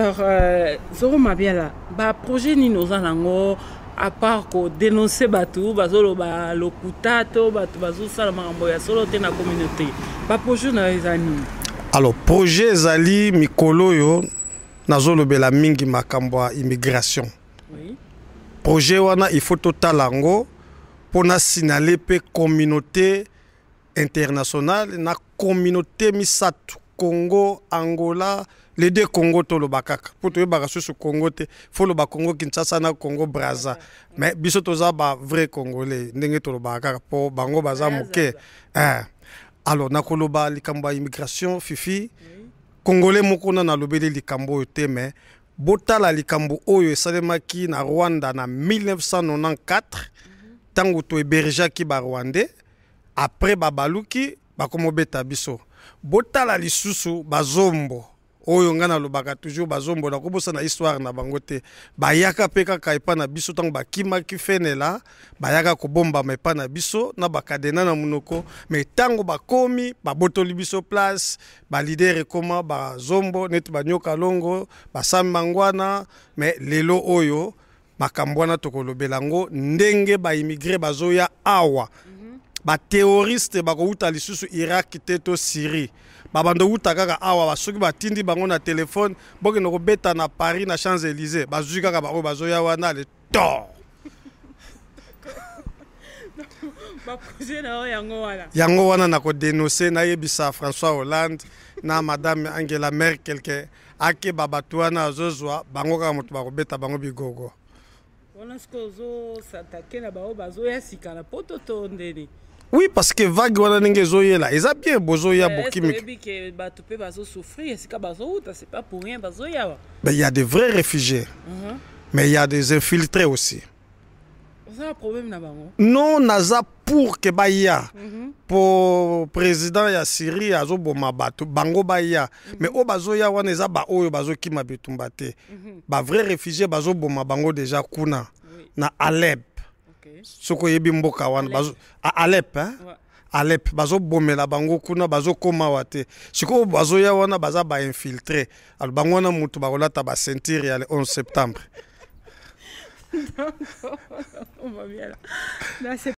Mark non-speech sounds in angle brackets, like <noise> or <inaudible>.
alors euh, zoro bah, projet le projet de nango à part communauté bah, alors projet Zali mikolo immigration oui. projet wana vous totala pour pour signaler la communauté internationale na communauté misatu congo angola lede congo toloba kaka mpo toyebaka susu congo te foloba congo kinshasa na congo braza me biso toza bavrai congolais ndenge tolobaka kaka mpo bango baza moke alors nakoloba likambo ya immigration fifi congolais moko na nalobeli likambo oyo te me botala likambo oyo esalemaki na rwanda na 1994 ntango mhm. tohébergeaki barwandais après babaluki bakomobeta biso botala lisusu bazombo oyo ngai nalobaka toujours bazombola kobosana histoire na bango te bayaka mpe kaka epai na biso ntango bakimaki fenela bayaka kobombama epai na biso na bakadena na monoko me ntango bakomi babotoli biso place balidere ekoma bazombo neti banyoka longo basami bangwana me lelo oyo makambo wana tokolobela yango ndenge baimigre bazoya awa mhm. bateroriste bakowuta lisusu iraki te to syrie babanda owuta kaka awa soki batindi bango na telefone bokende kobeta na paris na champs élysée bazwi kaka bango bazoya wana le tor yango wana na kodenonse nayebisa françois hollande na madame angela merkel ke akeba bato wana azozwa bango kaka moto bakobeta bango bigogo wana sikoyo ozosatake na bango bazoya sika na poto to ndeni oui parce que vague wana ndenge ezoyela eza bien bozoya bokimikeoyebi bato mpe bazosouffrir esika bazowuta c'est pas pour rien bazoyawa euh, ben, y a des vrais réfugiés mhm. Mais il y a des infiltrés aussi oza problème na bango non naza pour que baya mm -hmm. po président ya syrie azoboma bato bango baya mm -hmm. mais oyo bazoya wana eza baoyo oh, bazokima bitumba te mm -hmm. bavrai réfugié bazoboma bango déjà kuna na alep soko oyebi mboka wana alep alep bazobomela bango kuna bazokoma wa te sikoyo bazoya wana baza bainfiltre alo bango wana motu bakolata baceinture ya le 11 septembre <laughs>